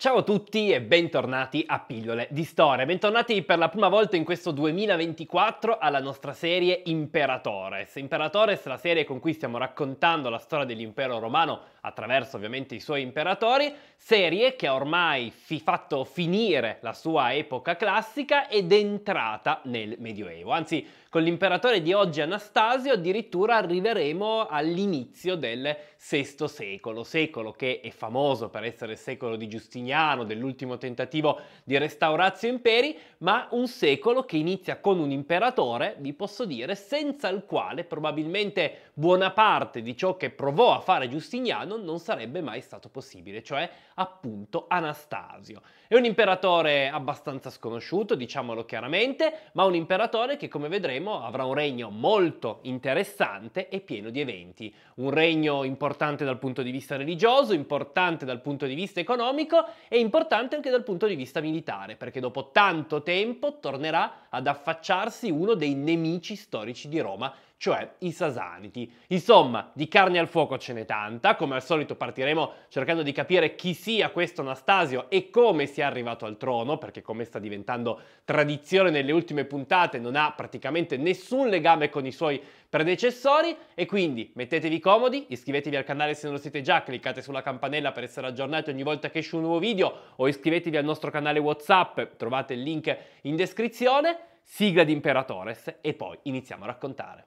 Ciao a tutti e bentornati a Pillole di Storia. Bentornati per la prima volta in questo 2024 alla nostra serie Imperatores. Imperatores è la serie con cui stiamo raccontando la storia dell'impero romano attraverso ovviamente i suoi imperatori, serie che ha ormai fi- fatto finire la sua epoca classica ed è entrata nel Medioevo. Anzi, con l'imperatore di oggi Anastasio addirittura arriveremo all'inizio del VI secolo, secolo che è famoso per essere il secolo di Giustiniano, dell'ultimo tentativo di restaurazio imperi, ma un secolo che inizia con un imperatore, vi posso dire, senza il quale probabilmente buona parte di ciò che provò a fare Giustiniano non sarebbe mai stato possibile, cioè appunto Anastasio. È un imperatore abbastanza sconosciuto, diciamolo chiaramente, ma un imperatore che come vedremo avrà un regno molto interessante e pieno di eventi. Un regno importante dal punto di vista religioso, importante dal punto di vista economico e importante anche dal punto di vista militare, perché dopo tanto tempo tornerà ad affacciarsi uno dei nemici storici di Roma, cioè i sasaniti. Insomma, di carne al fuoco ce n'è tanta, come al solito partiremo cercando di capire chi sia questo Anastasio e come sia arrivato al trono, perché come sta diventando tradizione nelle ultime puntate non ha praticamente nessun legame con i suoi predecessori e quindi mettetevi comodi, iscrivetevi al canale se non lo siete già, cliccate sulla campanella per essere aggiornati ogni volta che esce un nuovo video o iscrivetevi al nostro canale Whatsapp, trovate il link in descrizione, sigla di Imperatores e poi iniziamo a raccontare.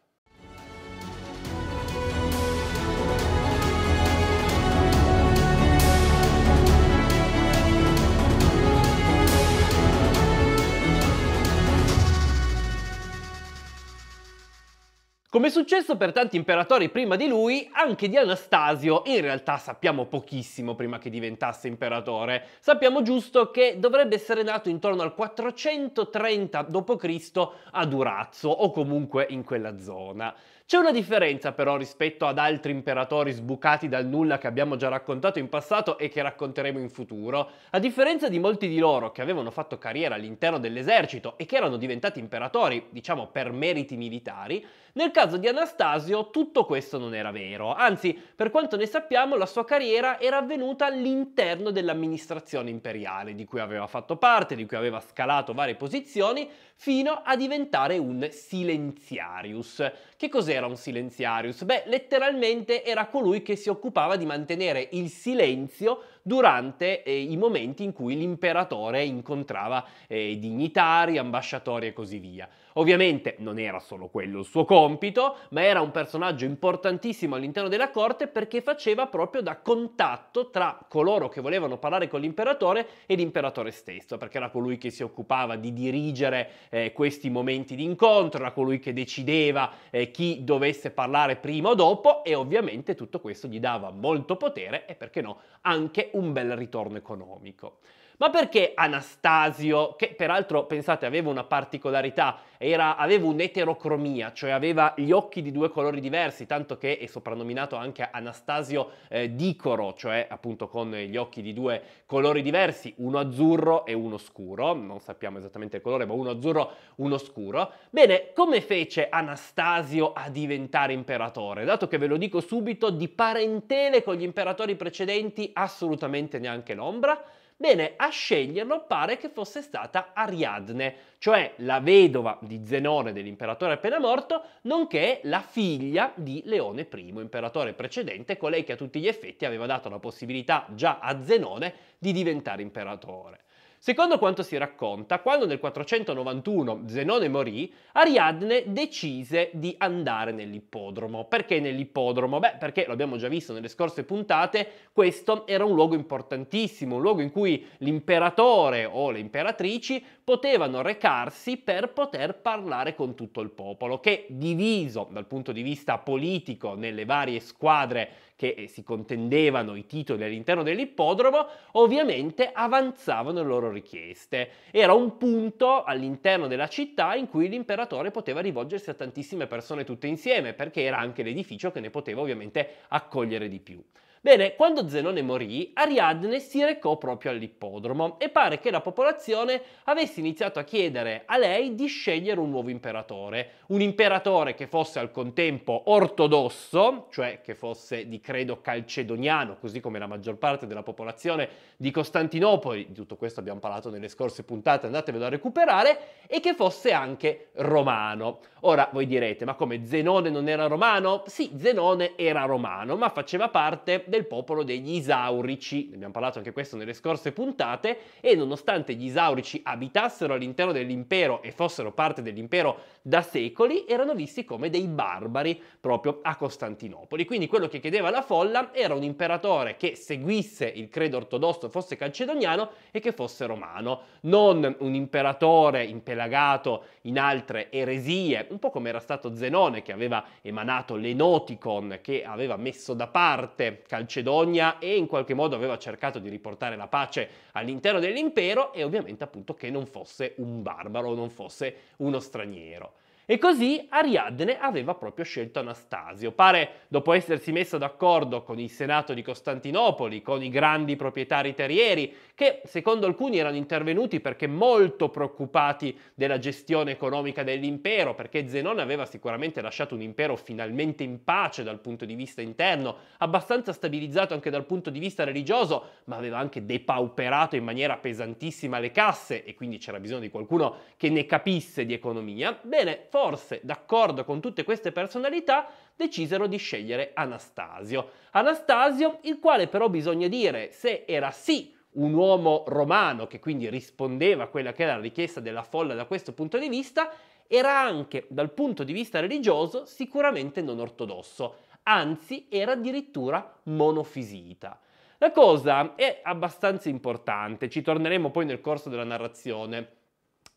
Come è successo per tanti imperatori prima di lui, anche di Anastasio in realtà sappiamo pochissimo prima che diventasse imperatore. Sappiamo giusto che dovrebbe essere nato intorno al 430 d.C. a Durazzo o comunque in quella zona. C'è una differenza però rispetto ad altri imperatori sbucati dal nulla che abbiamo già raccontato in passato e che racconteremo in futuro. A differenza di molti di loro che avevano fatto carriera all'interno dell'esercito e che erano diventati imperatori, diciamo per meriti militari, nel caso di Anastasio tutto questo non era vero, anzi per quanto ne sappiamo la sua carriera era avvenuta all'interno dell'amministrazione imperiale di cui aveva fatto parte, di cui aveva scalato varie posizioni, fino a diventare un silenziarius. Che cos'era un silenziarius? Beh, letteralmente era colui che si occupava di mantenere il silenzio durante eh, i momenti in cui l'imperatore incontrava eh, dignitari, ambasciatori e così via. Ovviamente non era solo quello il suo compito, ma era un personaggio importantissimo all'interno della corte perché faceva proprio da contatto tra coloro che volevano parlare con l'imperatore e l'imperatore stesso, perché era colui che si occupava di dirigere eh, questi momenti di incontro, era colui che decideva eh, chi dovesse parlare prima o dopo e ovviamente tutto questo gli dava molto potere e perché no anche un bel ritorno economico. Ma perché Anastasio, che peraltro pensate aveva una particolarità, era, aveva un'eterocromia, cioè aveva gli occhi di due colori diversi, tanto che è soprannominato anche Anastasio eh, Dicoro, cioè appunto con gli occhi di due colori diversi, uno azzurro e uno scuro, non sappiamo esattamente il colore, ma uno azzurro, uno scuro. Bene, come fece Anastasio a diventare imperatore? Dato che ve lo dico subito, di parentele con gli imperatori precedenti assolutamente neanche l'ombra. Bene, a sceglierlo pare che fosse stata Ariadne, cioè la vedova di Zenone dell'imperatore appena morto, nonché la figlia di Leone I, imperatore precedente, colei che a tutti gli effetti aveva dato la possibilità già a Zenone di diventare imperatore. Secondo quanto si racconta, quando nel 491 Zenone morì, Ariadne decise di andare nell'ippodromo. Perché nell'ippodromo? Beh, perché l'abbiamo già visto nelle scorse puntate, questo era un luogo importantissimo, un luogo in cui l'imperatore o le imperatrici potevano recarsi per poter parlare con tutto il popolo, che diviso dal punto di vista politico nelle varie squadre che eh, si contendevano i titoli all'interno dell'ippodromo, ovviamente avanzavano le loro richieste. Era un punto all'interno della città in cui l'imperatore poteva rivolgersi a tantissime persone tutte insieme, perché era anche l'edificio che ne poteva ovviamente accogliere di più. Bene, quando Zenone morì, Ariadne si recò proprio all'ippodromo e pare che la popolazione avesse iniziato a chiedere a lei di scegliere un nuovo imperatore, un imperatore che fosse al contempo ortodosso, cioè che fosse di credo calcedoniano, così come la maggior parte della popolazione di Costantinopoli, di tutto questo abbiamo parlato nelle scorse puntate, andatevelo a recuperare, e che fosse anche romano. Ora voi direte, ma come Zenone non era romano? Sì, Zenone era romano, ma faceva parte del popolo degli Isaurici, ne abbiamo parlato anche questo nelle scorse puntate, e nonostante gli Isaurici abitassero all'interno dell'impero e fossero parte dell'impero da secoli, erano visti come dei barbari proprio a Costantinopoli. Quindi quello che chiedeva la folla era un imperatore che seguisse il credo ortodosso, fosse calcedoniano e che fosse romano, non un imperatore impelagato in altre eresie, un po' come era stato Zenone che aveva emanato l'Enoticon, che aveva messo da parte calcedoniano Calcedonia e in qualche modo aveva cercato di riportare la pace all'interno dell'impero e ovviamente appunto che non fosse un barbaro, non fosse uno straniero. E così Ariadne aveva proprio scelto Anastasio. Pare, dopo essersi messo d'accordo con il Senato di Costantinopoli, con i grandi proprietari terrieri, che secondo alcuni erano intervenuti perché molto preoccupati della gestione economica dell'impero, perché Zenone aveva sicuramente lasciato un impero finalmente in pace dal punto di vista interno, abbastanza stabilizzato anche dal punto di vista religioso, ma aveva anche depauperato in maniera pesantissima le casse e quindi c'era bisogno di qualcuno che ne capisse di economia. Bene, forse forse, d'accordo con tutte queste personalità, decisero di scegliere Anastasio. Anastasio, il quale però bisogna dire se era sì un uomo romano che quindi rispondeva a quella che era la richiesta della folla da questo punto di vista, era anche dal punto di vista religioso sicuramente non ortodosso, anzi era addirittura monofisita. La cosa è abbastanza importante, ci torneremo poi nel corso della narrazione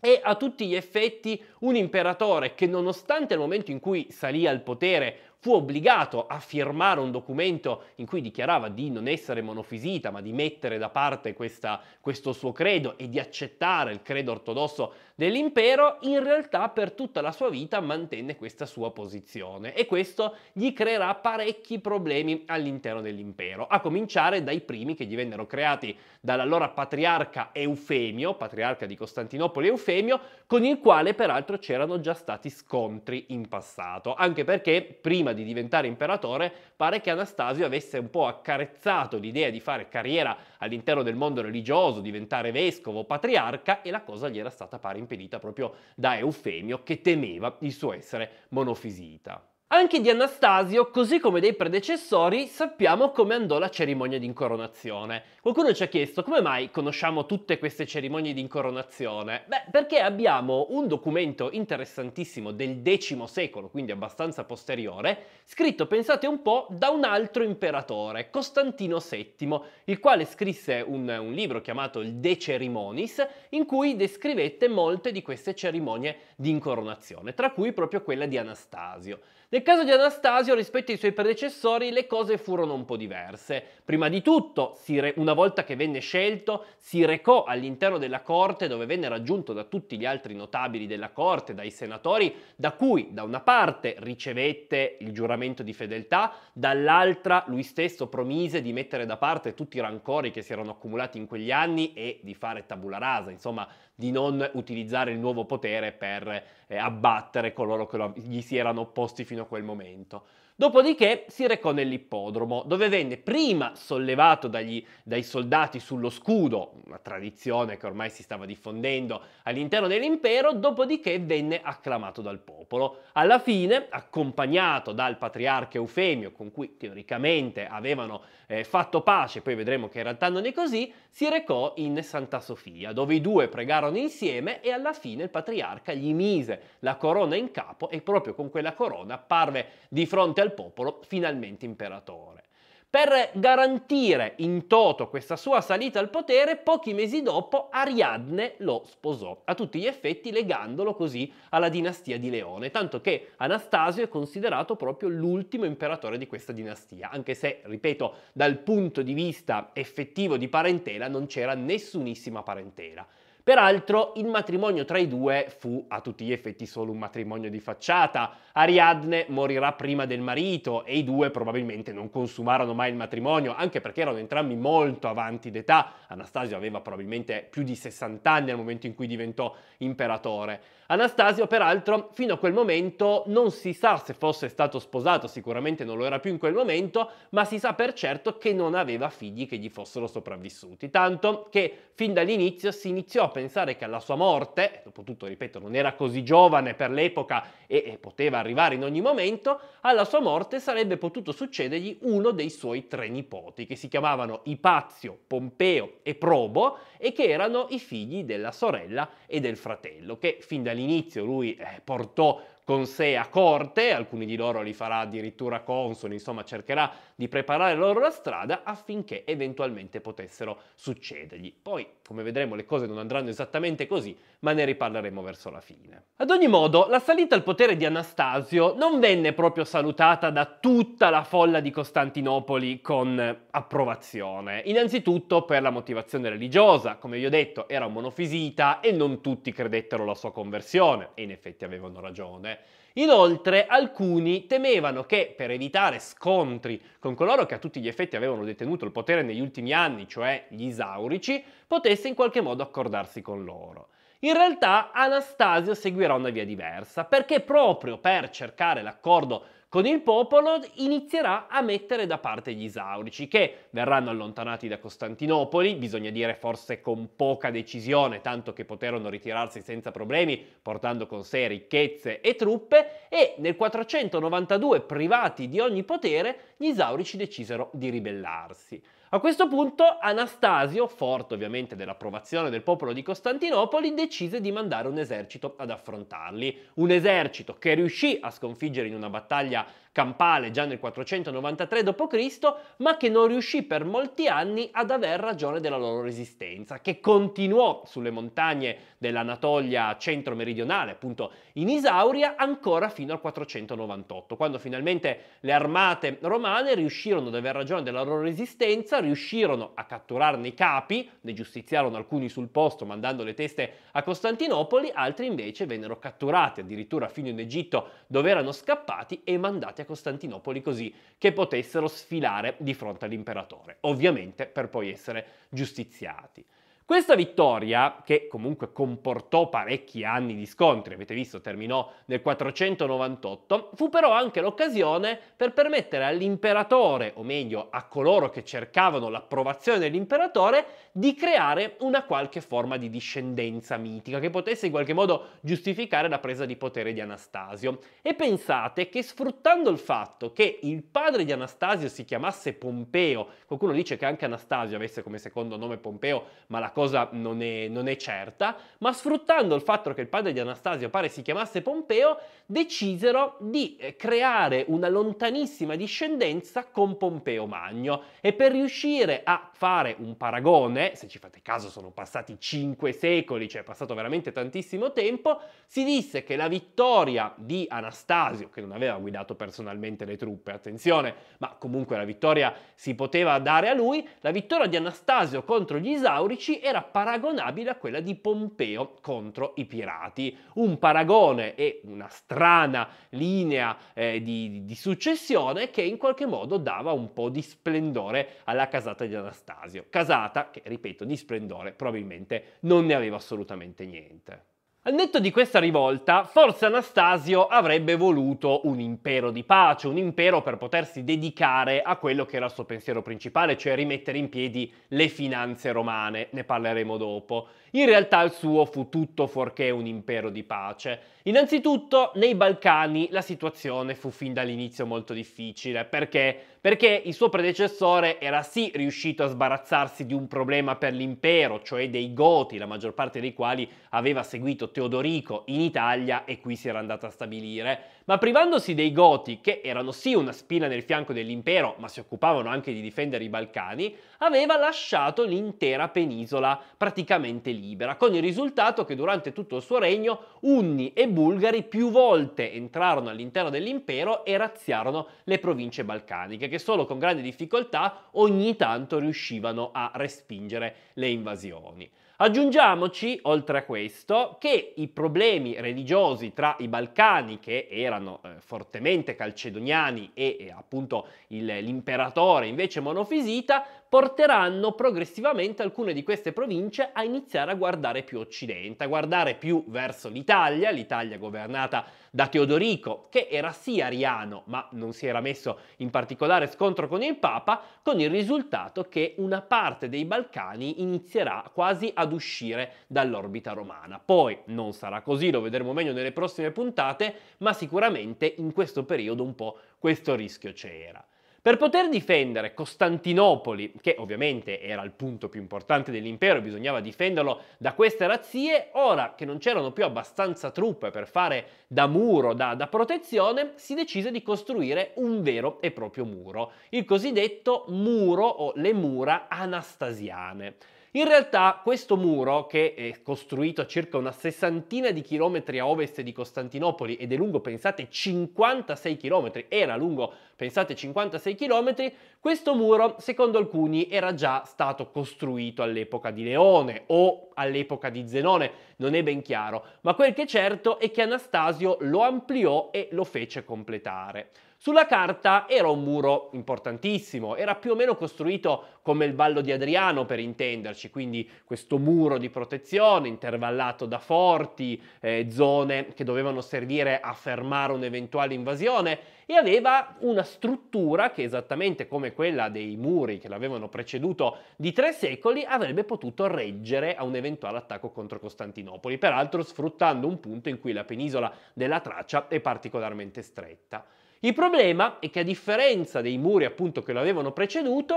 è a tutti gli effetti un imperatore che nonostante il momento in cui salì al potere fu obbligato a firmare un documento in cui dichiarava di non essere monofisita, ma di mettere da parte questa, questo suo credo e di accettare il credo ortodosso dell'impero, in realtà per tutta la sua vita mantenne questa sua posizione e questo gli creerà parecchi problemi all'interno dell'impero, a cominciare dai primi che gli vennero creati dall'allora patriarca Eufemio, patriarca di Costantinopoli Eufemio, con il quale peraltro c'erano già stati scontri in passato, anche perché prima di diventare imperatore, pare che Anastasio avesse un po' accarezzato l'idea di fare carriera all'interno del mondo religioso, diventare vescovo, patriarca, e la cosa gli era stata pare impedita proprio da Eufemio, che temeva il suo essere monofisita. Anche di Anastasio, così come dei predecessori, sappiamo come andò la cerimonia di incoronazione. Qualcuno ci ha chiesto come mai conosciamo tutte queste cerimonie di incoronazione? Beh, perché abbiamo un documento interessantissimo del X secolo, quindi abbastanza posteriore, scritto, pensate un po', da un altro imperatore, Costantino VII, il quale scrisse un, un libro chiamato il De Cerimonis, in cui descrivette molte di queste cerimonie di incoronazione, tra cui proprio quella di Anastasio. Nel caso di Anastasio rispetto ai suoi predecessori le cose furono un po' diverse. Prima di tutto, una volta che venne scelto, si recò all'interno della corte dove venne raggiunto da tutti gli altri notabili della corte, dai senatori, da cui da una parte ricevette il giuramento di fedeltà, dall'altra lui stesso promise di mettere da parte tutti i rancori che si erano accumulati in quegli anni e di fare tabula rasa, insomma di non utilizzare il nuovo potere per eh, abbattere coloro che lo, gli si erano opposti fino a quel momento. Dopodiché si recò nell'ippodromo, dove venne prima sollevato dagli, dai soldati sullo scudo, una tradizione che ormai si stava diffondendo all'interno dell'impero, dopodiché venne acclamato dal popolo. Alla fine, accompagnato dal patriarca Eufemio, con cui teoricamente avevano eh, fatto pace, poi vedremo che in realtà non è così, si recò in Santa Sofia, dove i due pregarono insieme e alla fine il patriarca gli mise la corona in capo e proprio con quella corona apparve di fronte al popolo finalmente imperatore. Per garantire in toto questa sua salita al potere, pochi mesi dopo Ariadne lo sposò, a tutti gli effetti legandolo così alla dinastia di Leone, tanto che Anastasio è considerato proprio l'ultimo imperatore di questa dinastia, anche se, ripeto, dal punto di vista effettivo di parentela non c'era nessunissima parentela. Peraltro il matrimonio tra i due fu a tutti gli effetti solo un matrimonio di facciata. Ariadne morirà prima del marito e i due probabilmente non consumarono mai il matrimonio, anche perché erano entrambi molto avanti d'età. Anastasio aveva probabilmente più di 60 anni al momento in cui diventò imperatore. Anastasio, peraltro, fino a quel momento non si sa se fosse stato sposato, sicuramente non lo era più in quel momento, ma si sa per certo che non aveva figli che gli fossero sopravvissuti, tanto che fin dall'inizio si iniziò a pensare che alla sua morte, dopo tutto, ripeto, non era così giovane per l'epoca e, poteva arrivare in ogni momento, alla sua morte sarebbe potuto succedergli uno dei suoi tre nipoti, che si chiamavano Ipazio, Pompeo e Probo, e che erano i figli della sorella e del fratello, che fin da all'inizio lui eh, portò con sé a corte, alcuni di loro li farà addirittura consoli, insomma cercherà di preparare loro la strada affinché eventualmente potessero succedergli. Poi, come vedremo, le cose non andranno esattamente così ma ne riparleremo verso la fine. Ad ogni modo, la salita al potere di Anastasio non venne proprio salutata da tutta la folla di Costantinopoli con approvazione. Innanzitutto per la motivazione religiosa, come vi ho detto, era un monofisita e non tutti credettero la sua conversione, e in effetti avevano ragione. Inoltre alcuni temevano che per evitare scontri con coloro che a tutti gli effetti avevano detenuto il potere negli ultimi anni, cioè gli isaurici, potesse in qualche modo accordarsi con loro. In realtà Anastasio seguirà una via diversa, perché proprio per cercare l'accordo con il popolo inizierà a mettere da parte gli isaurici, che verranno allontanati da Costantinopoli, bisogna dire forse con poca decisione, tanto che poterono ritirarsi senza problemi, portando con sé ricchezze e truppe, e nel 492, privati di ogni potere, gli isaurici decisero di ribellarsi. A questo punto Anastasio, forte ovviamente dell'approvazione del popolo di Costantinopoli, decise di mandare un esercito ad affrontarli. Un esercito che riuscì a sconfiggere in una battaglia campale già nel 493 d.C., ma che non riuscì per molti anni ad aver ragione della loro resistenza, che continuò sulle montagne dell'Anatolia centro-meridionale, appunto in Isauria, ancora fino al 498, quando finalmente le armate romane riuscirono ad aver ragione della loro resistenza, riuscirono a catturarne i capi, ne giustiziarono alcuni sul posto mandando le teste a Costantinopoli, altri invece vennero catturati addirittura fino in Egitto dove erano scappati e mandati a a Costantinopoli così che potessero sfilare di fronte all'imperatore, ovviamente per poi essere giustiziati. Questa vittoria, che comunque comportò parecchi anni di scontri, avete visto terminò nel 498, fu però anche l'occasione per permettere all'imperatore, o meglio a coloro che cercavano l'approvazione dell'imperatore, di creare una qualche forma di discendenza mitica che potesse in qualche modo giustificare la presa di potere di Anastasio. E pensate che sfruttando il fatto che il padre di Anastasio si chiamasse Pompeo, qualcuno dice che anche Anastasio avesse come secondo nome Pompeo, ma la cosa non è, non è certa, ma sfruttando il fatto che il padre di Anastasio pare si chiamasse Pompeo, decisero di eh, creare una lontanissima discendenza con Pompeo Magno e per riuscire a fare un paragone, se ci fate caso sono passati cinque secoli, cioè è passato veramente tantissimo tempo, si disse che la vittoria di Anastasio, che non aveva guidato personalmente le truppe, attenzione, ma comunque la vittoria si poteva dare a lui, la vittoria di Anastasio contro gli Isaurici era paragonabile a quella di Pompeo contro i pirati. Un paragone e una strana linea eh, di, di successione che in qualche modo dava un po' di splendore alla casata di Anastasio. Casata che, ripeto, di splendore probabilmente non ne aveva assolutamente niente. Al netto di questa rivolta, forse Anastasio avrebbe voluto un impero di pace, un impero per potersi dedicare a quello che era il suo pensiero principale, cioè rimettere in piedi le finanze romane, ne parleremo dopo. In realtà il suo fu tutto fuorché un impero di pace. Innanzitutto nei Balcani la situazione fu fin dall'inizio molto difficile, perché? Perché il suo predecessore era sì riuscito a sbarazzarsi di un problema per l'impero, cioè dei Goti, la maggior parte dei quali aveva seguito Teodorico in Italia e qui si era andata a stabilire, ma privandosi dei Goti, che erano sì una spina nel fianco dell'impero, ma si occupavano anche di difendere i Balcani, aveva lasciato l'intera penisola praticamente libera, con il risultato che durante tutto il suo regno Unni e Bulgari più volte entrarono all'interno dell'impero e razziarono le province balcaniche, che solo con grande difficoltà ogni tanto riuscivano a respingere le invasioni. Aggiungiamoci, oltre a questo, che i problemi religiosi tra i Balcani, che erano eh, fortemente calcedoniani e eh, appunto il, l'imperatore invece monofisita, porteranno progressivamente alcune di queste province a iniziare a guardare più occidente, a guardare più verso l'Italia, l'Italia governata da Teodorico, che era sì ariano, ma non si era messo in particolare scontro con il Papa, con il risultato che una parte dei Balcani inizierà quasi ad uscire dall'orbita romana. Poi non sarà così, lo vedremo meglio nelle prossime puntate, ma sicuramente in questo periodo un po' questo rischio c'era. Per poter difendere Costantinopoli, che ovviamente era il punto più importante dell'impero, e bisognava difenderlo da queste razzie, ora che non c'erano più abbastanza truppe per fare da muro, da, da protezione, si decise di costruire un vero e proprio muro, il cosiddetto muro o le mura anastasiane. In realtà questo muro, che è costruito a circa una sessantina di chilometri a ovest di Costantinopoli ed è lungo, pensate, 56 chilometri, era lungo pensate 56 km, questo muro secondo alcuni era già stato costruito all'epoca di Leone o all'epoca di Zenone, non è ben chiaro, ma quel che è certo è che Anastasio lo ampliò e lo fece completare. Sulla carta era un muro importantissimo, era più o meno costruito come il Vallo di Adriano per intenderci, quindi questo muro di protezione intervallato da forti, eh, zone che dovevano servire a fermare un'eventuale invasione e aveva una struttura che esattamente come quella dei muri che l'avevano preceduto di tre secoli avrebbe potuto reggere a un eventuale attacco contro Costantinopoli, peraltro sfruttando un punto in cui la penisola della Tracia è particolarmente stretta. Il problema è che a differenza dei muri appunto che lo avevano preceduto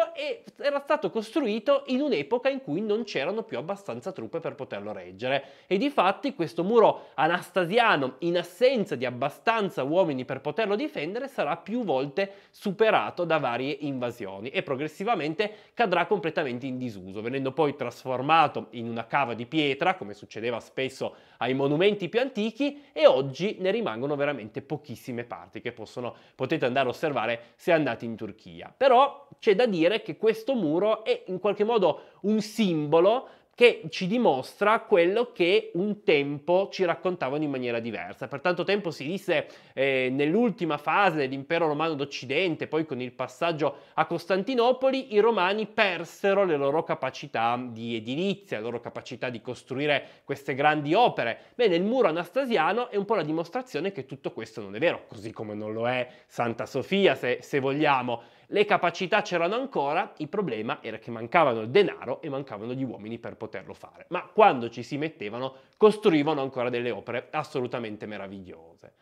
era stato costruito in un'epoca in cui non c'erano più abbastanza truppe per poterlo reggere e di fatti questo muro anastasiano in assenza di abbastanza uomini per poterlo difendere sarà più volte superato da varie invasioni e progressivamente cadrà completamente in disuso venendo poi trasformato in una cava di pietra come succedeva spesso ai monumenti più antichi e oggi ne rimangono veramente pochissime parti che possono potete andare a osservare se andate in Turchia. Però c'è da dire che questo muro è in qualche modo un simbolo che ci dimostra quello che un tempo ci raccontavano in maniera diversa. Per tanto tempo si disse eh, nell'ultima fase dell'impero romano d'Occidente, poi con il passaggio a Costantinopoli, i romani persero le loro capacità di edilizia, la loro capacità di costruire queste grandi opere. Bene, il muro anastasiano è un po' la dimostrazione che tutto questo non è vero, così come non lo è Santa Sofia, se, se vogliamo. Le capacità c'erano ancora, il problema era che mancavano il denaro e mancavano gli uomini per poterlo fare. Ma quando ci si mettevano costruivano ancora delle opere assolutamente meravigliose.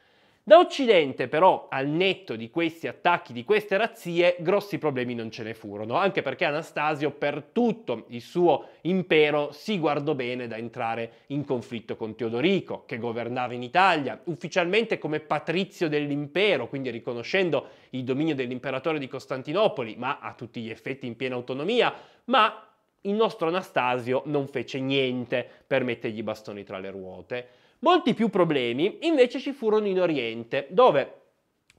Da Occidente però, al netto di questi attacchi, di queste razzie, grossi problemi non ce ne furono, anche perché Anastasio per tutto il suo impero si guardò bene da entrare in conflitto con Teodorico, che governava in Italia, ufficialmente come patrizio dell'impero, quindi riconoscendo il dominio dell'imperatore di Costantinopoli, ma a tutti gli effetti in piena autonomia, ma il nostro Anastasio non fece niente per mettergli i bastoni tra le ruote. Molti più problemi invece ci furono in Oriente, dove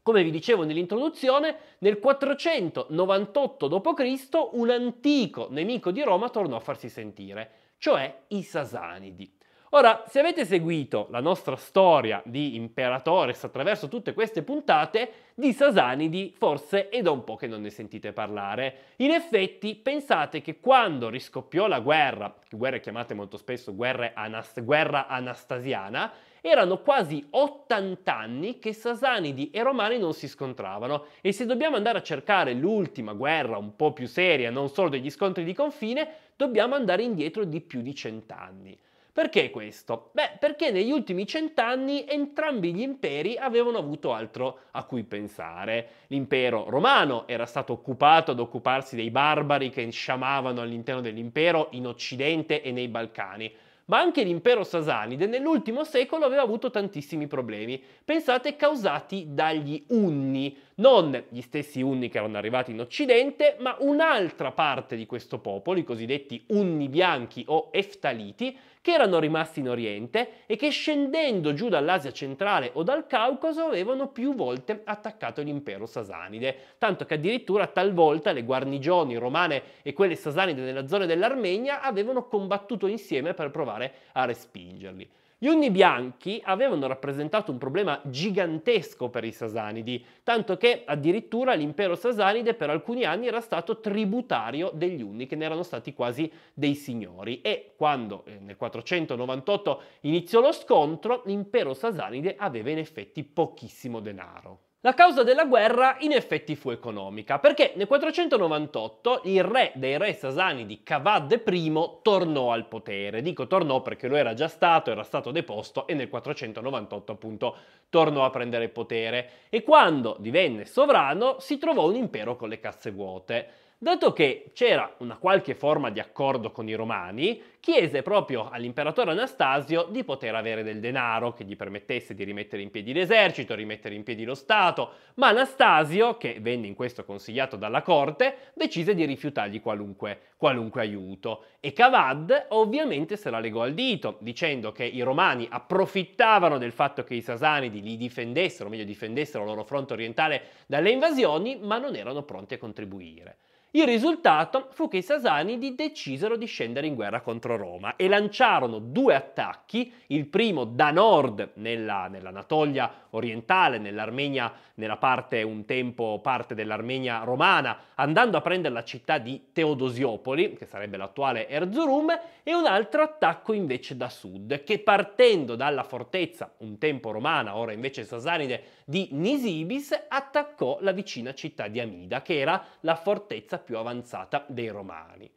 come vi dicevo nell'introduzione, nel 498 d.C. un antico nemico di Roma tornò a farsi sentire, cioè i Sasanidi. Ora, se avete seguito la nostra storia di Imperatores attraverso tutte queste puntate, di Sasanidi forse è da un po' che non ne sentite parlare. In effetti, pensate che quando riscoppiò la guerra, guerre chiamate molto spesso anas- guerra anastasiana, erano quasi 80 anni che Sasanidi e Romani non si scontravano e se dobbiamo andare a cercare l'ultima guerra un po' più seria, non solo degli scontri di confine, dobbiamo andare indietro di più di 100 anni. Perché questo? Beh, perché negli ultimi cent'anni entrambi gli imperi avevano avuto altro a cui pensare. L'impero romano era stato occupato ad occuparsi dei barbari che sciamavano all'interno dell'impero in Occidente e nei Balcani, ma anche l'impero sasanide nell'ultimo secolo aveva avuto tantissimi problemi, pensate causati dagli Unni, non gli stessi Unni che erano arrivati in Occidente, ma un'altra parte di questo popolo, i cosiddetti Unni bianchi o Eftaliti, che erano rimasti in Oriente e che scendendo giù dall'Asia centrale o dal Caucaso avevano più volte attaccato l'impero sasanide, tanto che addirittura talvolta le guarnigioni romane e quelle sasanide nella zona dell'Armenia avevano combattuto insieme per provare a respingerli. Gli unni bianchi avevano rappresentato un problema gigantesco per i sasanidi, tanto che addirittura l'impero sasanide per alcuni anni era stato tributario degli unni, che ne erano stati quasi dei signori. E quando eh, nel 498 iniziò lo scontro, l'impero sasanide aveva in effetti pochissimo denaro. La causa della guerra in effetti fu economica, perché nel 498 il re dei re sasanidi Cavadde I tornò al potere. Dico tornò perché lo era già stato, era stato deposto e nel 498 appunto tornò a prendere il potere. E quando divenne sovrano si trovò un impero con le casse vuote. Dato che c'era una qualche forma di accordo con i romani, chiese proprio all'imperatore Anastasio di poter avere del denaro che gli permettesse di rimettere in piedi l'esercito, rimettere in piedi lo Stato, ma Anastasio, che venne in questo consigliato dalla corte, decise di rifiutargli qualunque, qualunque aiuto. E Cavad ovviamente se la legò al dito, dicendo che i romani approfittavano del fatto che i sasanidi li difendessero, meglio difendessero il loro fronte orientale dalle invasioni, ma non erano pronti a contribuire. Il risultato fu che i Sasanidi decisero di scendere in guerra contro Roma e lanciarono due attacchi, il primo da nord nella, nell'Anatolia orientale, nell'Armenia, nella parte un tempo parte dell'Armenia romana, andando a prendere la città di Teodosiopoli, che sarebbe l'attuale Erzurum, e un altro attacco invece da sud, che partendo dalla fortezza un tempo romana, ora invece Sasanide di Nisibis attaccò la vicina città di Amida, che era la fortezza più avanzata dei Romani.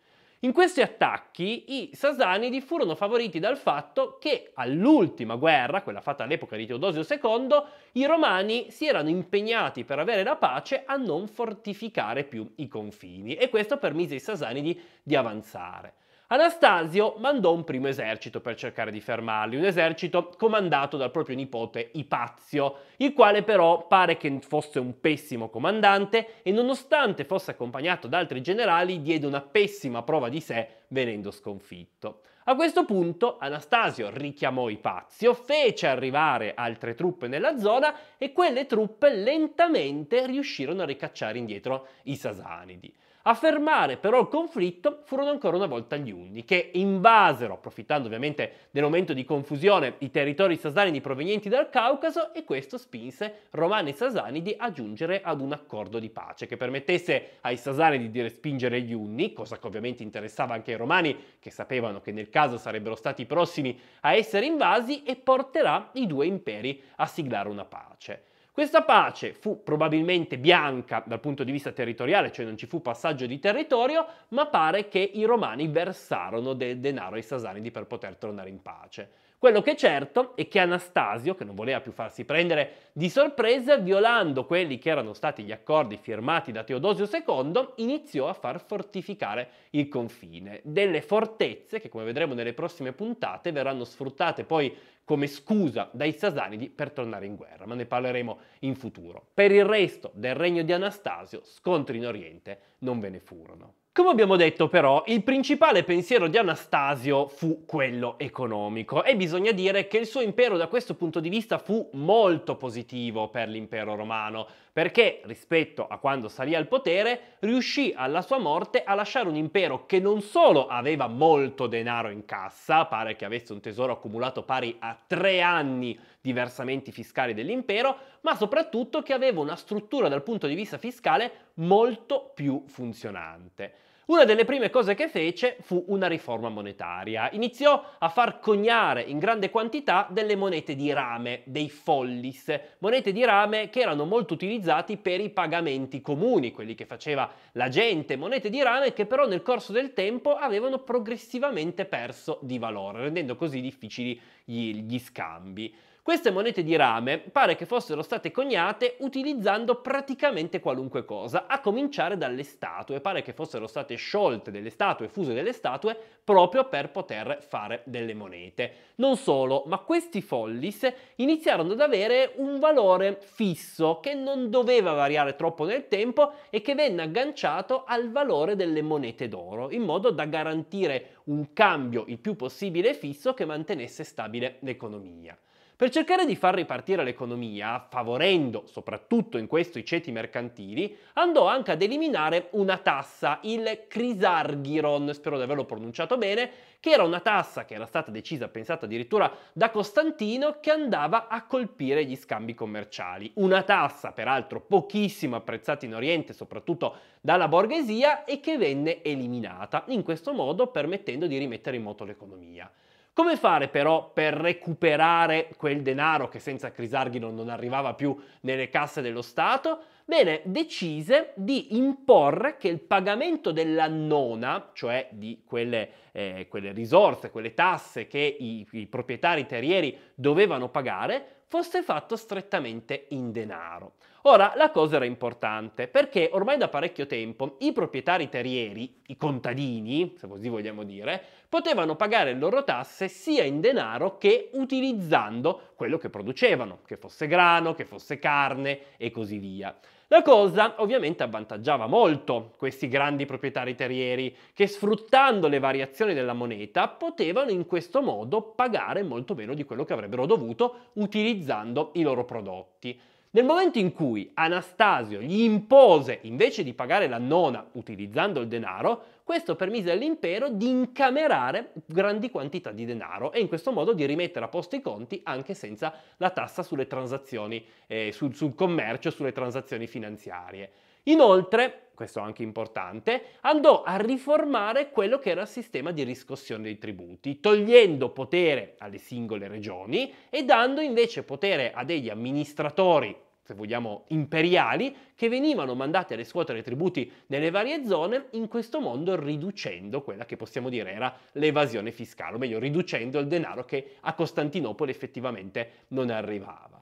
In questi attacchi i Sasanidi furono favoriti dal fatto che all'ultima guerra, quella fatta all'epoca di Teodosio II, i Romani si erano impegnati per avere la pace a non fortificare più i confini e questo permise ai Sasanidi di avanzare. Anastasio mandò un primo esercito per cercare di fermarli, un esercito comandato dal proprio nipote Ipazio, il quale però pare che fosse un pessimo comandante e nonostante fosse accompagnato da altri generali diede una pessima prova di sé venendo sconfitto. A questo punto Anastasio richiamò Ipazio, fece arrivare altre truppe nella zona e quelle truppe lentamente riuscirono a ricacciare indietro i Sasanidi. A fermare però il conflitto furono ancora una volta gli Unni, che invasero, approfittando ovviamente del momento di confusione, i territori sasanidi provenienti dal Caucaso e questo spinse romani e sasanidi a giungere ad un accordo di pace che permettesse ai sasanidi di respingere gli Unni, cosa che ovviamente interessava anche ai romani, che sapevano che nel caso sarebbero stati prossimi a essere invasi, e porterà i due imperi a siglare una pace. Questa pace fu probabilmente bianca dal punto di vista territoriale, cioè non ci fu passaggio di territorio, ma pare che i romani versarono del denaro ai sasanidi per poter tornare in pace. Quello che è certo è che Anastasio, che non voleva più farsi prendere di sorpresa, violando quelli che erano stati gli accordi firmati da Teodosio II, iniziò a far fortificare il confine. Delle fortezze che, come vedremo nelle prossime puntate, verranno sfruttate poi come scusa dai sasanidi per tornare in guerra, ma ne parleremo in futuro. Per il resto del regno di Anastasio, scontri in Oriente non ve ne furono. Come abbiamo detto però, il principale pensiero di Anastasio fu quello economico e bisogna dire che il suo impero da questo punto di vista fu molto positivo per l'impero romano, perché rispetto a quando salì al potere riuscì alla sua morte a lasciare un impero che non solo aveva molto denaro in cassa, pare che avesse un tesoro accumulato pari a tre anni di versamenti fiscali dell'impero, ma soprattutto che aveva una struttura dal punto di vista fiscale molto più funzionante. Una delle prime cose che fece fu una riforma monetaria. Iniziò a far coniare in grande quantità delle monete di rame, dei follis, monete di rame che erano molto utilizzate per i pagamenti comuni, quelli che faceva la gente, monete di rame che però nel corso del tempo avevano progressivamente perso di valore, rendendo così difficili gli, gli scambi. Queste monete di rame pare che fossero state coniate utilizzando praticamente qualunque cosa, a cominciare dalle statue, pare che fossero state sciolte delle statue, fuse delle statue, proprio per poter fare delle monete. Non solo, ma questi follis iniziarono ad avere un valore fisso che non doveva variare troppo nel tempo e che venne agganciato al valore delle monete d'oro, in modo da garantire un cambio il più possibile fisso che mantenesse stabile stabile l'economia. Per cercare di far ripartire l'economia, favorendo soprattutto in questo i ceti mercantili, andò anche ad eliminare una tassa, il Crisargiron, spero di averlo pronunciato bene, che era una tassa che era stata decisa, pensata addirittura da Costantino, che andava a colpire gli scambi commerciali. Una tassa, peraltro, pochissimo apprezzata in Oriente, soprattutto dalla borghesia, e che venne eliminata, in questo modo permettendo di rimettere in moto l'economia. Come fare però per recuperare quel denaro che senza Crisarghino non arrivava più nelle casse dello Stato? Bene, decise di imporre che il pagamento della nona, cioè di quelle, eh, quelle risorse, quelle tasse che i, i proprietari terrieri dovevano pagare, fosse fatto strettamente in denaro. Ora, la cosa era importante perché ormai da parecchio tempo i proprietari terrieri, i contadini, se così vogliamo dire, potevano pagare le loro tasse sia in denaro che utilizzando quello che producevano, che fosse grano, che fosse carne e così via. La cosa ovviamente avvantaggiava molto questi grandi proprietari terrieri che sfruttando le variazioni della moneta potevano in questo modo pagare molto meno di quello che avrebbero dovuto utilizzando i loro prodotti. Nel momento in cui Anastasio gli impose, invece di pagare la nona utilizzando il denaro, questo permise all'impero di incamerare grandi quantità di denaro e in questo modo di rimettere a posto i conti anche senza la tassa sulle transazioni, eh, sul, sul commercio, sulle transazioni finanziarie. Inoltre, questo è anche importante, andò a riformare quello che era il sistema di riscossione dei tributi, togliendo potere alle singole regioni e dando invece potere a degli amministratori se vogliamo, imperiali, che venivano mandati a riscuotere i tributi nelle varie zone, in questo modo riducendo quella che possiamo dire era l'evasione fiscale, o meglio, riducendo il denaro che a Costantinopoli effettivamente non arrivava.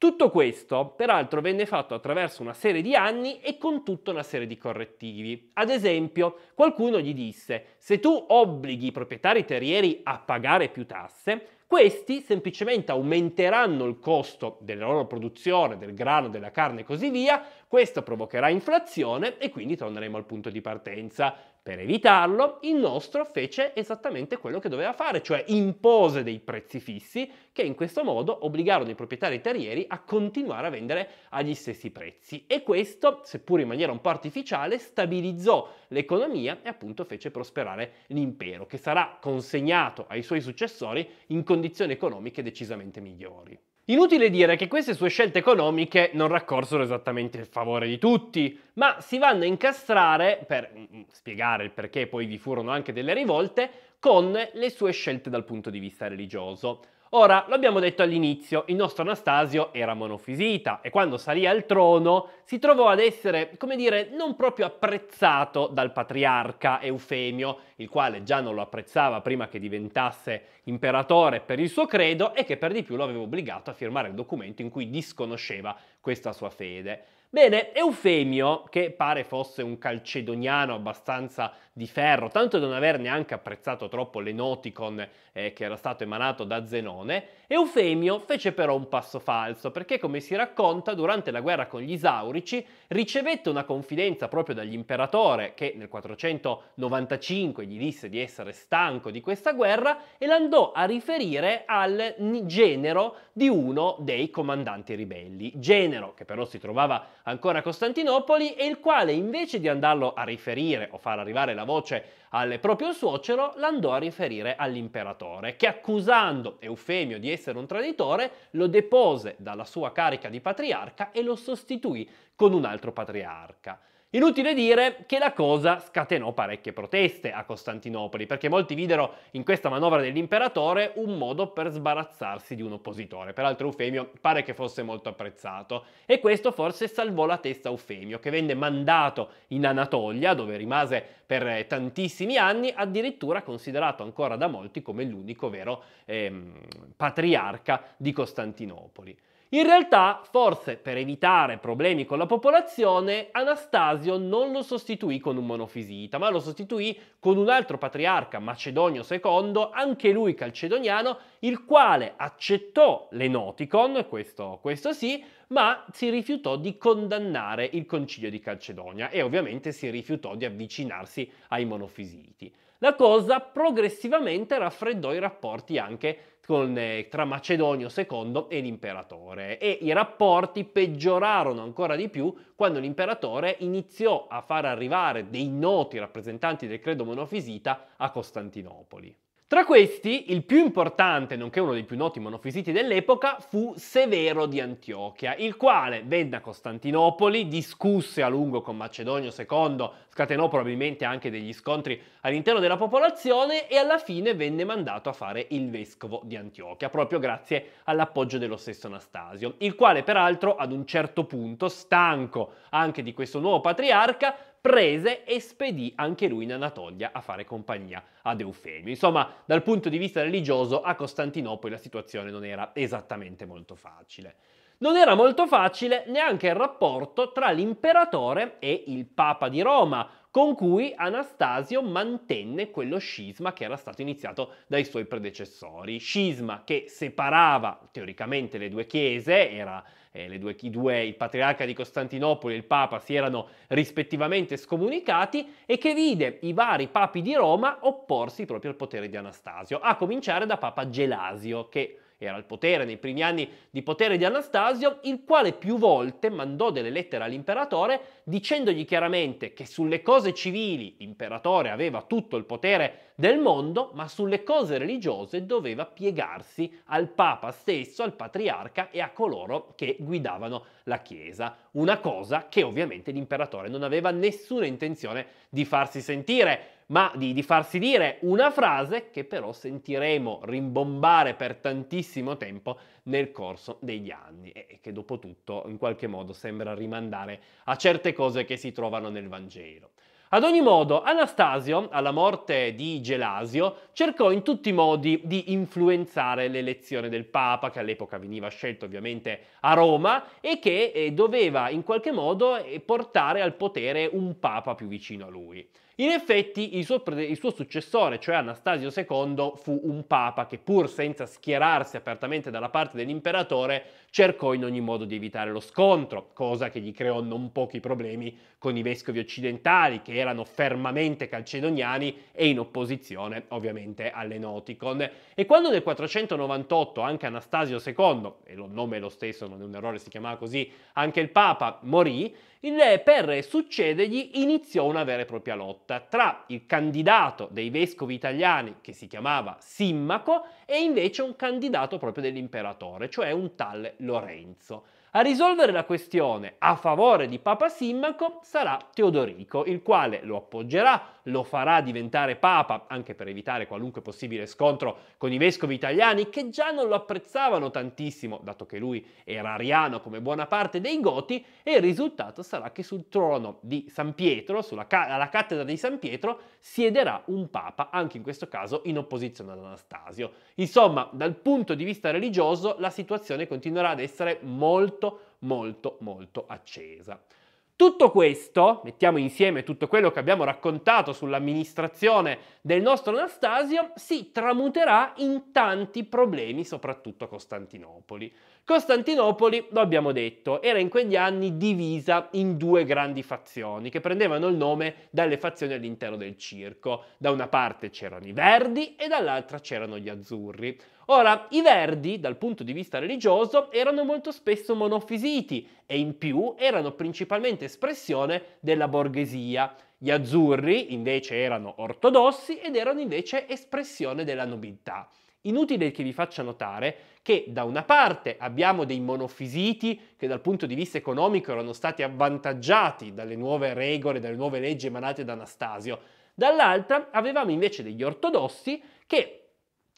Tutto questo, peraltro, venne fatto attraverso una serie di anni e con tutta una serie di correttivi. Ad esempio, qualcuno gli disse, se tu obblighi i proprietari terrieri a pagare più tasse, questi semplicemente aumenteranno il costo della loro produzione, del grano, della carne e così via, questo provocherà inflazione e quindi torneremo al punto di partenza. Per evitarlo, il nostro fece esattamente quello che doveva fare, cioè impose dei prezzi fissi che in questo modo obbligarono i proprietari terrieri a continuare a vendere agli stessi prezzi. E questo, seppur in maniera un po' artificiale, stabilizzò l'economia e appunto fece prosperare l'impero, che sarà consegnato ai suoi successori in condizioni economiche decisamente migliori. Inutile dire che queste sue scelte economiche non raccorsero esattamente il favore di tutti, ma si vanno a incastrare, per mm, mm, spiegare il perché poi vi furono anche delle rivolte, con le sue scelte dal punto di vista religioso. Ora, lo abbiamo detto all'inizio, il nostro Anastasio era monofisita e quando salì al trono si trovò ad essere, come dire, non proprio apprezzato dal patriarca Eufemio, il quale già non lo apprezzava prima che diventasse imperatore per il suo credo e che per di più lo aveva obbligato a firmare il documento in cui disconosceva questa sua fede. Bene, Eufemio, che pare fosse un calcedoniano abbastanza di ferro, tanto da non aver neanche apprezzato troppo l'enoticon eh, che era stato emanato da Zenone, Eufemio fece però un passo falso, perché come si racconta, durante la guerra con gli Isaurici ricevette una confidenza proprio dall'imperatore che nel 495 gli disse di essere stanco di questa guerra e l'andò a riferire al genero di uno dei comandanti ribelli, genero che però si trovava ancora a Costantinopoli e il quale invece di andarlo a riferire o far arrivare la voce al proprio suocero, l'andò a riferire all'imperatore, che accusando Eufemio di essere un traditore, lo depose dalla sua carica di patriarca e lo sostituì con un altro patriarca. Inutile dire che la cosa scatenò parecchie proteste a Costantinopoli, perché molti videro in questa manovra dell'imperatore un modo per sbarazzarsi di un oppositore. Peraltro Eufemio pare che fosse molto apprezzato e questo forse salvò la testa a Eufemio, che venne mandato in Anatolia, dove rimase per eh, tantissimi anni, addirittura considerato ancora da molti come l'unico vero ehm, patriarca di Costantinopoli. In realtà, forse per evitare problemi con la popolazione, Anastasio non lo sostituì con un monofisita, ma lo sostituì con un altro patriarca, Macedonio II, anche lui calcedoniano, il quale accettò l'Enoticon, questo, questo sì, ma si rifiutò di condannare il concilio di Calcedonia e ovviamente si rifiutò di avvicinarsi ai monofisiti. La cosa progressivamente raffreddò i rapporti anche con, eh, tra Macedonio II e l'imperatore e i rapporti peggiorarono ancora di più quando l'imperatore iniziò a far arrivare dei noti rappresentanti del credo monofisita a Costantinopoli. Tra questi, il più importante, nonché uno dei più noti monofisiti dell'epoca, fu Severo di Antiochia, il quale venne a Costantinopoli, discusse a lungo con Macedonio II, scatenò probabilmente anche degli scontri all'interno della popolazione e alla fine venne mandato a fare il vescovo di Antiochia, proprio grazie all'appoggio dello stesso Anastasio, il quale peraltro ad un certo punto, stanco anche di questo nuovo patriarca, prese e spedì anche lui in Anatolia a fare compagnia ad Eufemio. Insomma, dal punto di vista religioso a Costantinopoli la situazione non era esattamente molto facile. Non era molto facile neanche il rapporto tra l'imperatore e il Papa di Roma, con cui Anastasio mantenne quello scisma che era stato iniziato dai suoi predecessori. Scisma che separava teoricamente le due chiese, era eh, due, i due, il patriarca di Costantinopoli e il papa si erano rispettivamente scomunicati e che vide i vari papi di Roma opporsi proprio al potere di Anastasio, a cominciare da papa Gelasio che era al potere nei primi anni di potere di Anastasio, il quale più volte mandò delle lettere all'imperatore dicendogli chiaramente che sulle cose civili l'imperatore aveva tutto il potere del mondo, ma sulle cose religiose doveva piegarsi al Papa stesso, al patriarca e a coloro che guidavano la Chiesa. Una cosa che ovviamente l'imperatore non aveva nessuna intenzione di farsi sentire ma di, di farsi dire una frase che però sentiremo rimbombare per tantissimo tempo nel corso degli anni e che dopo tutto in qualche modo sembra rimandare a certe cose che si trovano nel Vangelo. Ad ogni modo, Anastasio, alla morte di Gelasio, cercò in tutti i modi di influenzare l'elezione del Papa, che all'epoca veniva scelto ovviamente a Roma e che eh, doveva in qualche modo eh, portare al potere un Papa più vicino a lui. In effetti il suo, il suo, successore, cioè Anastasio II, fu un papa che pur senza schierarsi apertamente dalla parte dell'imperatore cercò in ogni modo di evitare lo scontro, cosa che gli creò non pochi problemi con i vescovi occidentali che erano fermamente calcedoniani e in opposizione ovviamente alle Noticon. E quando nel 498 anche Anastasio II, e il nome è lo stesso, non è un errore, si chiamava così, anche il papa morì, il per succedergli iniziò una vera e propria lotta tra il candidato dei vescovi italiani che si chiamava Simmaco e invece un candidato proprio dell'imperatore, cioè un tale Lorenzo. A risolvere la questione a favore di Papa Simmaco sarà Teodorico, il quale lo appoggerà lo farà diventare papa, anche per evitare qualunque possibile scontro con i vescovi italiani che già non lo apprezzavano tantissimo, dato che lui era ariano come buona parte dei goti, e il risultato sarà che sul trono di San Pietro, sulla ca- alla cattedra di San Pietro, siederà un papa, anche in questo caso in opposizione ad Anastasio. Insomma, dal punto di vista religioso la situazione continuerà ad essere molto molto molto accesa. Tutto questo, mettiamo insieme tutto quello che abbiamo raccontato sull'amministrazione del nostro Anastasio, si tramuterà in tanti problemi, soprattutto a Costantinopoli. Costantinopoli, lo abbiamo detto, era in quegli anni divisa in due grandi fazioni che prendevano il nome dalle fazioni all'interno del circo. Da una parte c'erano i Verdi e dall'altra c'erano gli Azzurri. Ora, i Verdi, dal punto di vista religioso, erano molto spesso monofisiti e in più erano principalmente espressione della borghesia. Gli Azzurri invece erano ortodossi ed erano invece espressione della nobiltà. Inutile che vi faccia notare che da una parte abbiamo dei monofisiti che dal punto di vista economico erano stati avvantaggiati dalle nuove regole, dalle nuove leggi emanate da Anastasio, dall'altra avevamo invece degli ortodossi che,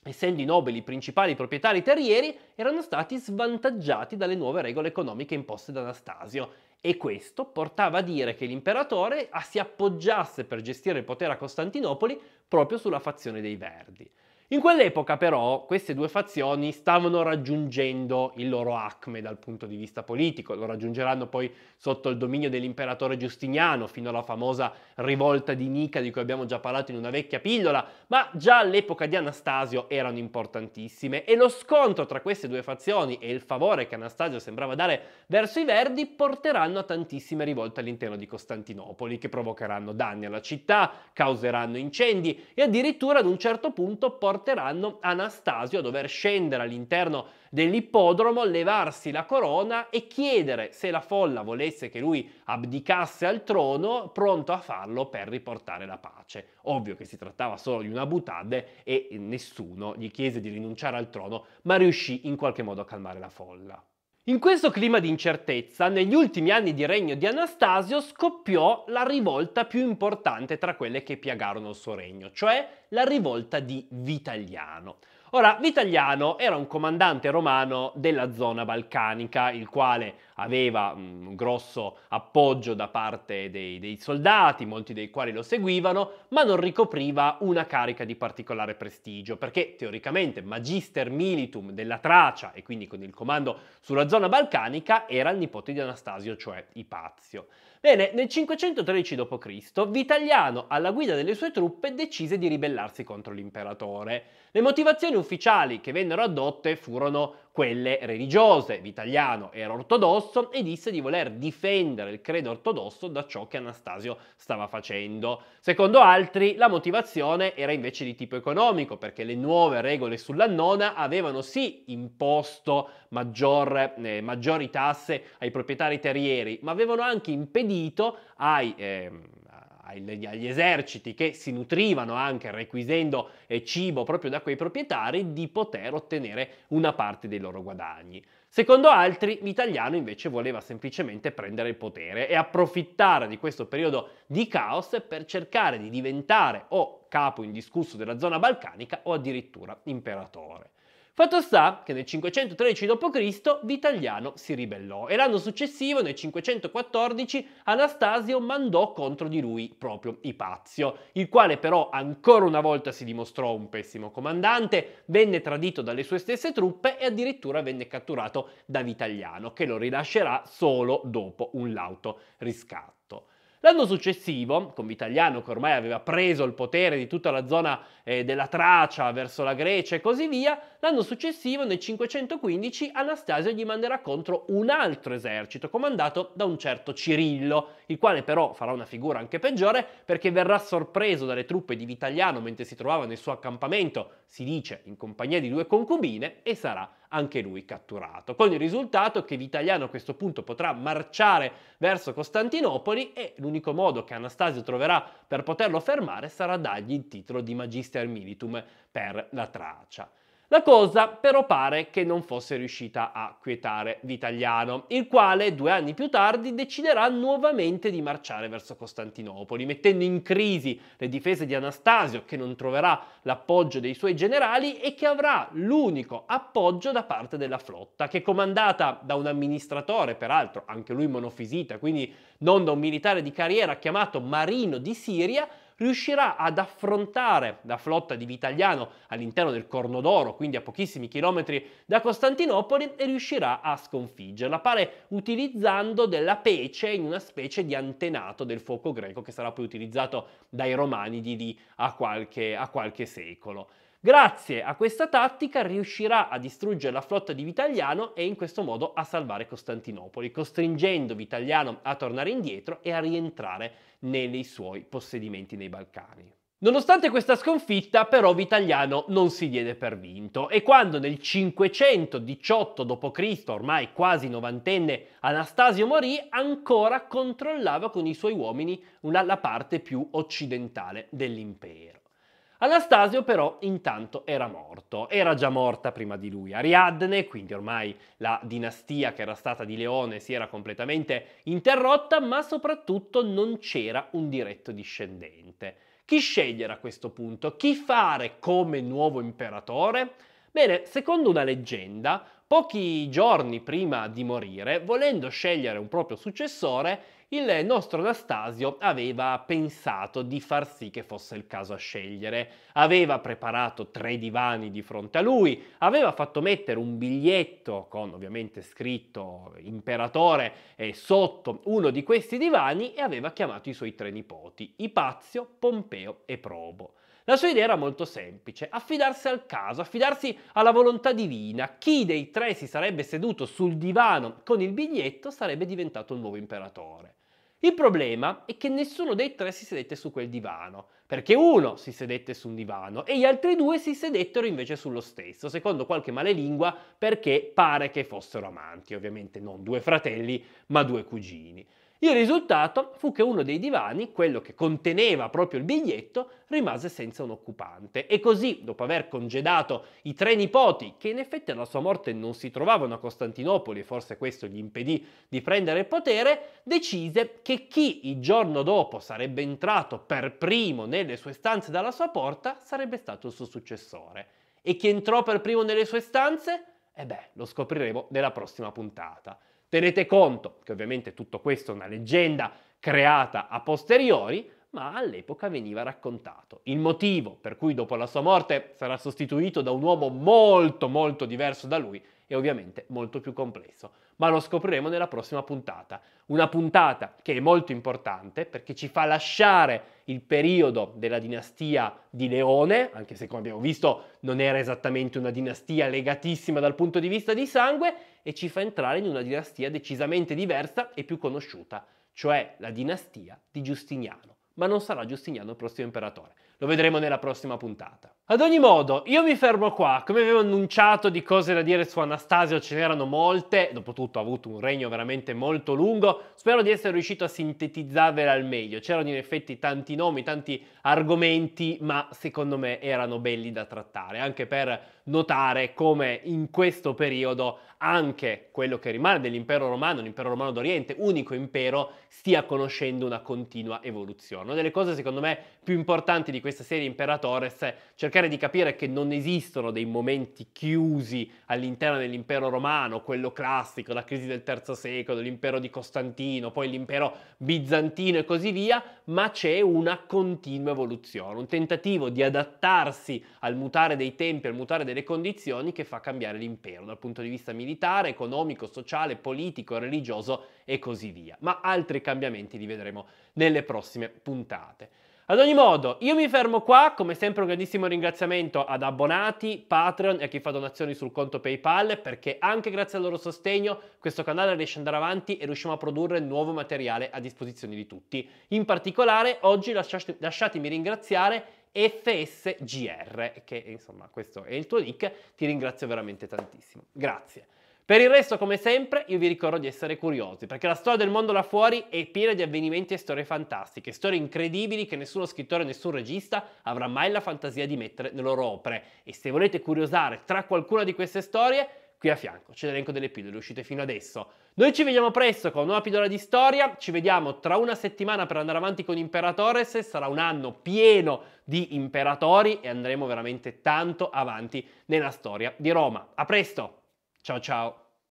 essendo i nobili principali proprietari terrieri, erano stati svantaggiati dalle nuove regole economiche imposte da Anastasio e questo portava a dire che l'imperatore ah, si appoggiasse per gestire il potere a Costantinopoli proprio sulla fazione dei Verdi. In quell'epoca però queste due fazioni stavano raggiungendo il loro acme dal punto di vista politico, lo raggiungeranno poi sotto il dominio dell'imperatore Giustiniano fino alla famosa rivolta di Nica di cui abbiamo già parlato in una vecchia pillola, ma già all'epoca di Anastasio erano importantissime e lo scontro tra queste due fazioni e il favore che Anastasio sembrava dare verso i Verdi porteranno a tantissime rivolte all'interno di Costantinopoli che provocheranno danni alla città, causeranno incendi e addirittura ad un certo punto porteranno porteranno Anastasio a dover scendere all'interno dell'ippodromo, levarsi la corona e chiedere se la folla volesse che lui abdicasse al trono, pronto a farlo per riportare la pace. Ovvio che si trattava solo di una butade e nessuno gli chiese di rinunciare al trono, ma riuscì in qualche modo a calmare la folla. In questo clima di incertezza, negli ultimi anni di regno di Anastasio scoppiò la rivolta più importante tra quelle che piagarono il suo regno, cioè la rivolta di Vitagliano. Ora, Vitaliano era un comandante romano della zona balcanica, il quale aveva mm, un grosso appoggio da parte dei, dei soldati, molti dei quali lo seguivano, ma non ricopriva una carica di particolare prestigio, perché teoricamente magister militum della Tracia, e quindi con il comando sulla zona balcanica, era il nipote di Anastasio, cioè Ipazio. Bene, nel 513 d.C. Vitaliano, alla guida delle sue truppe, decise di ribellarsi contro l'imperatore. Le motivazioni ufficiali che vennero adotte furono quelle religiose. Vitaliano era ortodosso e disse di voler difendere il credo ortodosso da ciò che Anastasio stava facendo. Secondo altri, la motivazione era invece di tipo economico, perché le nuove regole sulla nona avevano sì imposto maggior, eh, maggiori tasse ai proprietari terrieri, ma avevano anche impedito ai... Eh, agli eserciti che si nutrivano anche requisendo eh, cibo proprio da quei proprietari di poter ottenere una parte dei loro guadagni. Secondo altri, l'italiano invece voleva semplicemente prendere il potere e approfittare di questo periodo di caos per cercare di diventare o capo indiscusso della zona balcanica o addirittura imperatore. Fatto sta che nel 513 d.C. Vitaliano si ribellò e l'anno successivo, nel 514, Anastasio mandò contro di lui proprio Ipazio, il quale però ancora una volta si dimostrò un pessimo comandante, venne tradito dalle sue stesse truppe e addirittura venne catturato da Vitaliano, che lo rilascerà solo dopo un lauto riscatto. L'anno successivo, con Vitaliano che ormai aveva preso il potere di tutta la zona eh, della Tracia verso la Grecia e così via, l'anno successivo, nel 515, Anastasio gli manderà contro un altro esercito comandato da un certo Cirillo, il quale però farà una figura anche peggiore perché verrà sorpreso dalle truppe di Vitaliano mentre si trovava nel suo accampamento, si dice in compagnia di due concubine, e sarà anche lui catturato, con il risultato che l'italiano a questo punto potrà marciare verso Costantinopoli e l'unico modo che Anastasio troverà per poterlo fermare sarà dargli il titolo di Magister Militum per la Tracia. La cosa però pare che non fosse riuscita a quietare Vitaliano, il quale due anni più tardi deciderà nuovamente di marciare verso Costantinopoli, mettendo in crisi le difese di Anastasio che non troverà l'appoggio dei suoi generali e che avrà l'unico appoggio da parte della flotta, che comandata da un amministratore, peraltro anche lui monofisita, quindi non da un militare di carriera chiamato Marino di Siria, riuscirà ad affrontare la flotta di Vitaliano all'interno del Corno d'Oro, quindi a pochissimi chilometri da Costantinopoli, e riuscirà a sconfiggerla, pare utilizzando della pece in una specie di antenato del fuoco greco che sarà poi utilizzato dai Romani di lì a qualche, a qualche secolo. Grazie a questa tattica riuscirà a distruggere la flotta di Vitaliano e in questo modo a salvare Costantinopoli, costringendo Vitaliano a tornare indietro e a rientrare nei suoi possedimenti nei Balcani. Nonostante questa sconfitta, però, Vitaliano non si diede per vinto e quando nel 518 d.C., ormai quasi novantenne, Anastasio morì, ancora controllava con i suoi uomini una, la parte più occidentale dell'impero. Anastasio però intanto era morto, era già morta prima di lui Ariadne, quindi ormai la dinastia che era stata di Leone si era completamente interrotta, ma soprattutto non c'era un diretto discendente. Chi scegliere a questo punto? Chi fare come nuovo imperatore? Bene, secondo una leggenda, pochi giorni prima di morire, volendo scegliere un proprio successore, il nostro Anastasio aveva pensato di far sì che fosse il caso a scegliere. Aveva preparato tre divani di fronte a lui, aveva fatto mettere un biglietto con ovviamente scritto imperatore eh, sotto uno di questi divani e aveva chiamato i suoi tre nipoti, Ipazio, Pompeo e Probo. La sua idea era molto semplice, affidarsi al caso, affidarsi alla volontà divina. Chi dei tre si sarebbe seduto sul divano con il biglietto sarebbe diventato il nuovo imperatore. Il problema è che nessuno dei tre si sedette su quel divano, perché uno si sedette su un divano e gli altri due si sedettero invece sullo stesso, secondo qualche malelingua perché pare che fossero amanti, ovviamente non due fratelli ma due cugini. Il risultato fu che uno dei divani, quello che conteneva proprio il biglietto, rimase senza un occupante e così, dopo aver congedato i tre nipoti, che in effetti alla sua morte non si trovavano a Costantinopoli e forse questo gli impedì di prendere il potere, decise che chi il giorno dopo sarebbe entrato per primo nelle sue stanze dalla sua porta sarebbe stato il suo successore. E chi entrò per primo nelle sue stanze? E eh beh, lo scopriremo nella prossima puntata. Tenete conto che ovviamente tutto questo è una leggenda creata a posteriori, ma all'epoca veniva raccontato. Il motivo per cui dopo la sua morte sarà sostituito da un uomo molto molto diverso da lui è ovviamente molto più complesso, ma lo scopriremo nella prossima puntata. Una puntata che è molto importante perché ci fa lasciare il periodo della dinastia di Leone, anche se come abbiamo visto non era esattamente una dinastia legatissima dal punto di vista di sangue, e ci fa entrare in una dinastia decisamente diversa e più conosciuta, cioè la dinastia di Giustiniano. Ma non sarà Giustiniano il prossimo imperatore. Lo vedremo nella prossima puntata. Ad ogni modo, io mi fermo qua. Come avevo annunciato di cose da dire su Anastasio, ce n'erano molte. Dopotutto ha avuto un regno veramente molto lungo. Spero di essere riuscito a sintetizzarvela al meglio. C'erano in effetti tanti nomi, tanti argomenti, ma secondo me erano belli da trattare. Anche per notare come in questo periodo anche quello che rimane dell'impero romano, l'impero romano d'Oriente, unico impero, stia conoscendo una continua evoluzione. Una delle cose secondo me più importanti di questa serie Imperatores, cercare cercare di capire che non esistono dei momenti chiusi all'interno dell'impero romano, quello classico, la crisi del terzo secolo, l'impero di Costantino, poi l'impero bizantino e così via, ma c'è una continua evoluzione, un tentativo di adattarsi al mutare dei tempi, al mutare delle condizioni che fa cambiare l'impero dal punto di vista militare, economico, sociale, politico, religioso e così via. Ma altri cambiamenti li vedremo nelle prossime puntate. Ad ogni modo, io mi fermo qua, come sempre un grandissimo ringraziamento ad abbonati, Patreon e a chi fa donazioni sul conto PayPal perché anche grazie al loro sostegno questo canale riesce ad andare avanti e riusciamo a produrre nuovo materiale a disposizione di tutti. In particolare, oggi lasciate, lasciatemi ringraziare FSGR, che insomma questo è il tuo nick, ti ringrazio veramente tantissimo. Grazie. Per il resto, come sempre, io vi ricordo di essere curiosi, perché la storia del mondo là fuori è piena di avvenimenti e storie fantastiche, storie incredibili che nessuno scrittore, nessun regista avrà mai la fantasia di mettere nelle loro opere. E se volete curiosare tra qualcuna di queste storie, qui a fianco c'è l'elenco delle pillole uscite fino adesso. Noi ci vediamo presto con una nuova pillola di storia, ci vediamo tra una settimana per andare avanti con Imperatores, sarà un anno pieno di imperatori e andremo veramente tanto avanti nella storia di Roma. A presto! Ciao ciao!